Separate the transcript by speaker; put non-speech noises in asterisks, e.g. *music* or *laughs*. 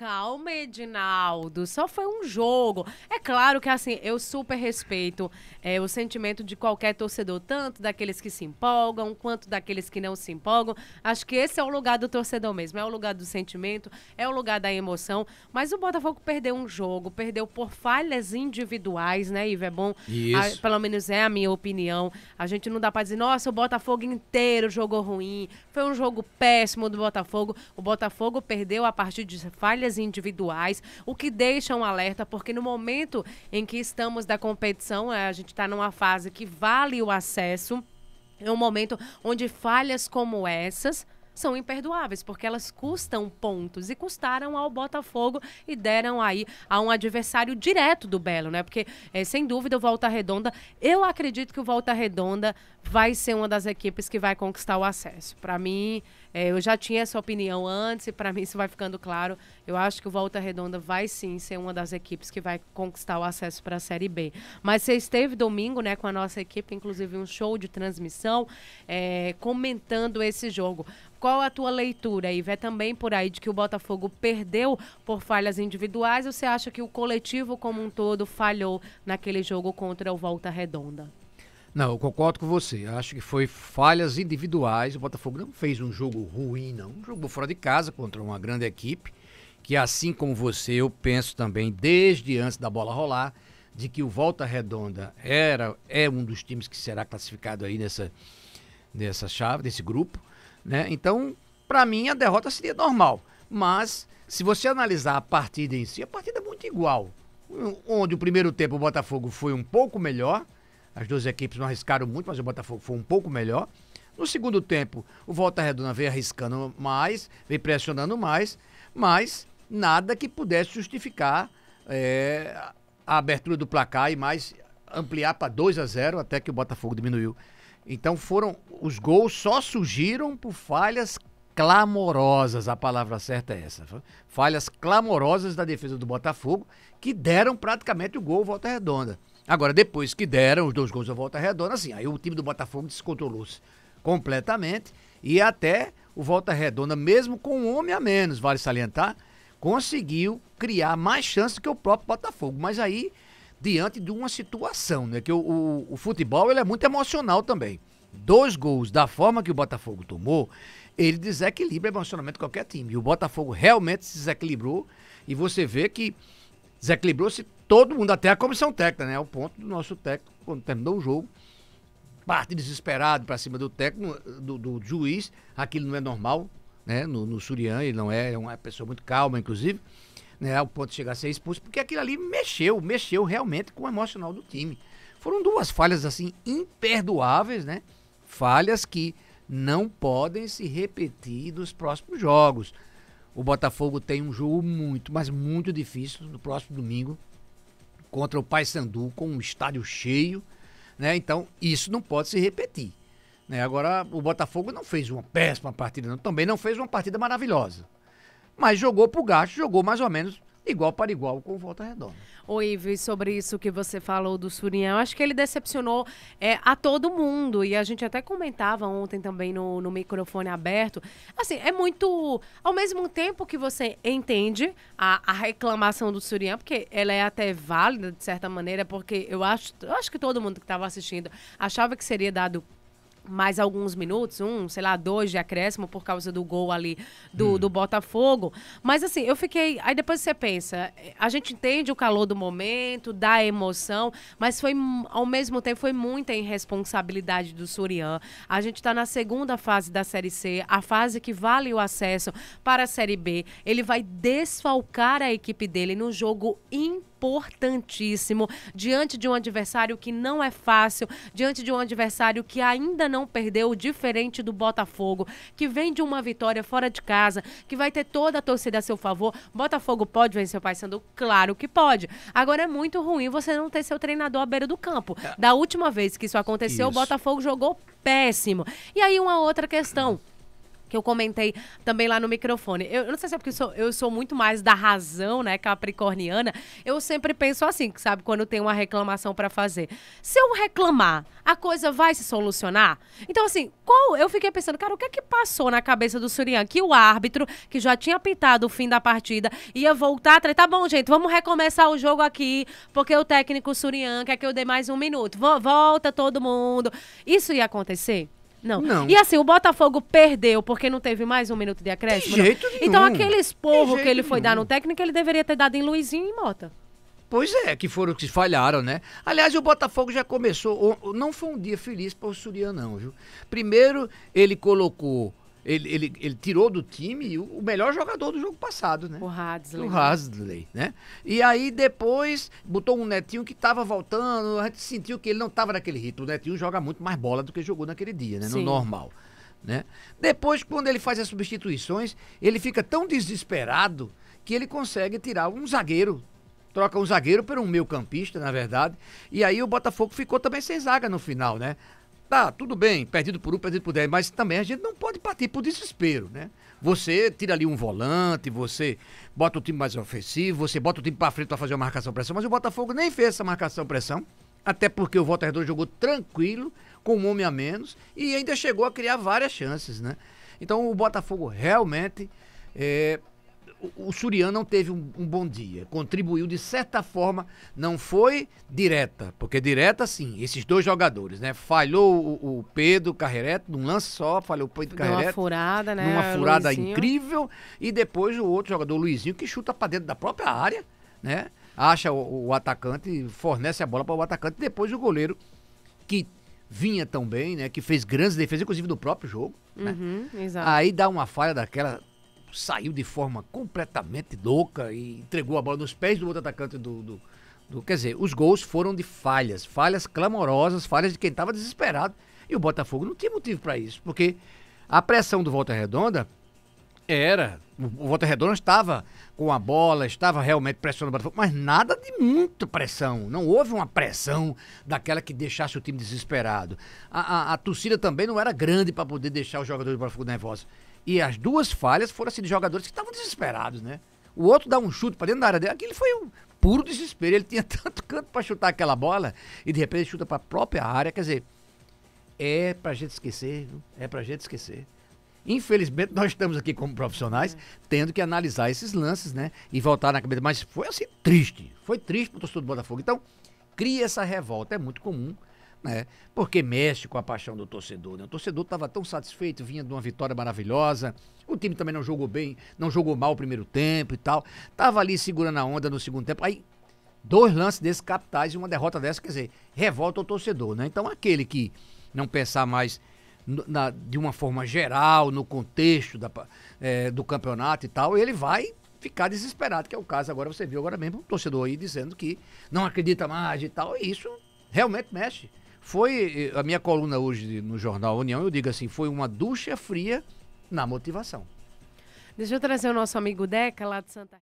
Speaker 1: Calma, Edinaldo. Só foi um jogo. É claro que, assim, eu super respeito é, o sentimento de qualquer torcedor, tanto daqueles que se empolgam quanto daqueles que não se empolgam. Acho que esse é o lugar do torcedor mesmo. É o lugar do sentimento, é o lugar da emoção. Mas o Botafogo perdeu um jogo, perdeu por falhas individuais, né, Ivo? É bom. Isso. A, pelo menos é a minha opinião. A gente não dá pra dizer, nossa, o Botafogo inteiro jogou ruim. Foi um jogo péssimo do Botafogo. O Botafogo perdeu a partir de falhas individuais, o que deixa um alerta, porque no momento em que estamos da competição, eh, a gente está numa fase que vale o acesso. É um momento onde falhas como essas são imperdoáveis, porque elas custam pontos e custaram ao Botafogo e deram aí a um adversário direto do Belo, né? Porque, é, sem dúvida, o Volta Redonda, eu acredito que o Volta Redonda vai ser uma das equipes que vai conquistar o acesso. Para mim, é, eu já tinha essa opinião antes e para mim isso vai ficando claro. Eu acho que o Volta Redonda vai sim ser uma das equipes que vai conquistar o acesso para a Série B. Mas você esteve domingo né, com a nossa equipe, inclusive um show de transmissão, é, comentando esse jogo. Qual a tua leitura, Iva? Vê é também por aí de que o Botafogo perdeu por falhas individuais ou você acha que o coletivo como um todo falhou naquele jogo contra o Volta Redonda?
Speaker 2: Não, eu concordo com você. Acho que foi falhas individuais. O Botafogo não fez um jogo ruim, não. Jogou fora de casa contra uma grande equipe, que assim como você, eu penso também desde antes da bola rolar, de que o Volta Redonda era é um dos times que será classificado aí nessa nessa chave, desse grupo, né? Então, para mim a derrota seria normal, mas se você analisar a partida em si, a partida é muito igual. Onde o primeiro tempo o Botafogo foi um pouco melhor, as duas equipes não arriscaram muito, mas o Botafogo foi um pouco melhor. No segundo tempo, o Volta Redonda veio arriscando mais, veio pressionando mais, mas nada que pudesse justificar é, a abertura do placar e mais ampliar para 2 a 0 até que o Botafogo diminuiu. Então foram os gols só surgiram por falhas clamorosas, a palavra certa é essa. Falhas clamorosas da defesa do Botafogo que deram praticamente o gol volta redonda. Agora, depois que deram os dois gols da volta redonda, assim, aí o time do Botafogo descontrolou-se completamente e até o Volta Redonda, mesmo com um homem a menos, vale salientar, conseguiu criar mais chances que o próprio Botafogo. Mas aí, diante de uma situação, né? Que o, o, o futebol ele é muito emocional também. Dois gols da forma que o Botafogo tomou, ele desequilibra emocionalmente qualquer time. E o Botafogo realmente se desequilibrou. E você vê que desequilibrou-se todo mundo, até a comissão técnica, né? O ponto do nosso técnico, quando terminou o jogo, parte desesperado para cima do técnico, do, do, juiz, aquilo não é normal, né? No, no Surian, ele não é, é uma pessoa muito calma, inclusive, né? o ponto de chegar a ser expulso, porque aquilo ali mexeu, mexeu realmente com o emocional do time. Foram duas falhas, assim, imperdoáveis, né? Falhas que não podem se repetir nos próximos jogos. O Botafogo tem um jogo muito, mas muito difícil no próximo domingo contra o Paysandu com um estádio cheio, né? Então, isso não pode se repetir. Né? Agora, o Botafogo não fez uma péssima partida, não. também não fez uma partida maravilhosa. Mas jogou pro gasto, jogou mais ou menos igual para igual com Volta Redonda.
Speaker 1: Oi, Ivo, sobre isso que você falou do eu acho que ele decepcionou é, a todo mundo. E a gente até comentava ontem também no, no, microfone aberto. Assim, é muito. Ao mesmo tempo que você entende a, a reclamação do Surinhão, porque ela é até válida de certa maneira, porque eu acho, eu acho que todo mundo que estava assistindo achava que seria dado mais alguns minutos, um, sei lá, dois de acréscimo por causa do gol ali do, hum. do Botafogo. Mas assim, eu fiquei. Aí depois você pensa, a gente entende o calor do momento, da emoção, mas foi ao mesmo tempo foi muita irresponsabilidade do Surian. A gente está na segunda fase da Série C, a fase que vale o acesso para a Série B. Ele vai desfalcar a equipe dele no jogo inteiro importantíssimo diante de um adversário que não é fácil, diante de um adversário que ainda não perdeu, diferente do Botafogo, que vem de uma vitória fora de casa, que vai ter toda a torcida a seu favor. Botafogo pode vencer o Paysandu? Claro que pode. Agora é muito ruim você não ter seu treinador à beira do campo. É. Da última vez que isso aconteceu, isso. o Botafogo jogou péssimo. E aí uma outra questão que eu comentei também lá no microfone. Eu, eu não sei se é porque eu sou, eu sou, muito mais da razão, né, capricorniana. Eu sempre penso assim, sabe, quando tem uma reclamação para fazer. Se eu reclamar, a coisa vai se solucionar? Então, assim, qual. Eu fiquei pensando, cara, o que é que passou na cabeça do Surian? Que o árbitro, que já tinha pintado o fim da partida, ia voltar atrás. Tá bom, gente, vamos recomeçar o jogo aqui, porque o técnico Surian quer que eu dê mais um minuto. Volta todo mundo. Isso ia acontecer? Não. não. E assim, o Botafogo perdeu porque não teve mais um minuto de acréscimo. De jeito nenhum. Então aquele esporro que ele foi nenhum. dar no técnico, ele deveria ter dado em Luizinho e Mota.
Speaker 2: Pois é, que foram que falharam, né? Aliás, o Botafogo já começou. Não foi um dia feliz para o Surian, não, viu? Primeiro, ele colocou ele, ele, ele tirou do time o melhor jogador do jogo passado, né? O Hadley. O Hadley, né? E aí depois botou um Netinho que estava voltando, a gente sentiu que ele não estava naquele ritmo. O Netinho joga muito mais bola do que jogou naquele dia, né? Sim. No normal. Né? Depois, quando ele faz as substituições, ele fica tão desesperado que ele consegue tirar um zagueiro. Troca um zagueiro por um meio campista, na verdade. E aí o Botafogo ficou também sem zaga no final, né? Tá, tudo bem, perdido por um, perdido por dez, mas também a gente não pode partir por desespero, né? Você tira ali um volante, você bota o time mais ofensivo, você bota o time para frente para fazer uma marcação-pressão, mas o Botafogo nem fez essa marcação-pressão, até porque o Walter Redondo jogou tranquilo, com um homem a menos, e ainda chegou a criar várias chances, né? Então o Botafogo realmente é, o, suriano Surian não teve um, um, bom dia. Contribuiu de certa forma, não foi direta, porque direta sim, esses dois jogadores, né? Falhou o, o Pedro Carrereto num lance só, falhou o Pedro Carrereto. Numa furada, né? Numa furada Luizinho. incrível. E depois o outro jogador, o Luizinho, que chuta para dentro da própria área, né? Acha o, o atacante, fornece a bola para o atacante. Depois o goleiro, que vinha tão bem, né? Que fez grandes defesas, inclusive do próprio jogo. Né?
Speaker 1: Uhum, Aí
Speaker 2: dá uma falha daquela saiu de forma completamente louca e entregou a bola nos pés do outro atacante do, do, do quer dizer, os gols foram de falhas, falhas clamorosas, falhas de quem estava desesperado. E o Botafogo não tinha motivo para isso, porque a pressão do Volta Redonda era. O Volta Redonda estava com a bola, estava realmente pressionando o Botafogo, mas nada de muito pressão. Não houve uma pressão daquela que deixasse o time desesperado. A, a, a torcida também não era grande para poder deixar os jogadores do Botafogo nervosos. E as duas falhas foram assim de jogadores que estavam desesperados, né? O outro dá um chute para dentro da área dele. Aquele foi um puro desespero. Ele tinha *laughs* tanto canto para chutar aquela bola e de repente chuta para a própria área. Quer dizer, é a gente esquecer, viu? É a gente esquecer. Infelizmente, *laughs* nós estamos aqui como profissionais tendo que analisar esses lances, né? E voltar na cabeça. Mas foi assim, triste. Foi triste para o torcedor do Botafogo. Então, cria essa revolta. É muito comum né? Porque mexe com a paixão do torcedor. Né? O torcedor estava tão satisfeito, vinha de uma vitória maravilhosa. O time também não jogou bem, não jogou mal o primeiro tempo e tal. Tava ali segurando a onda no segundo tempo. Aí, dois lances desses capitais e uma derrota dessa, quer dizer, revolta o torcedor, né? Então, aquele que não pensar mais na, de uma forma geral, no contexto da, é, do campeonato e tal, ele vai ficar desesperado, que é o caso agora, você viu agora mesmo, um torcedor aí dizendo que não acredita mais e tal. E isso realmente mexe foi a minha coluna hoje no jornal União, eu digo assim, foi uma ducha fria na motivação.
Speaker 1: Deixa eu trazer o nosso amigo Deca lá de Santa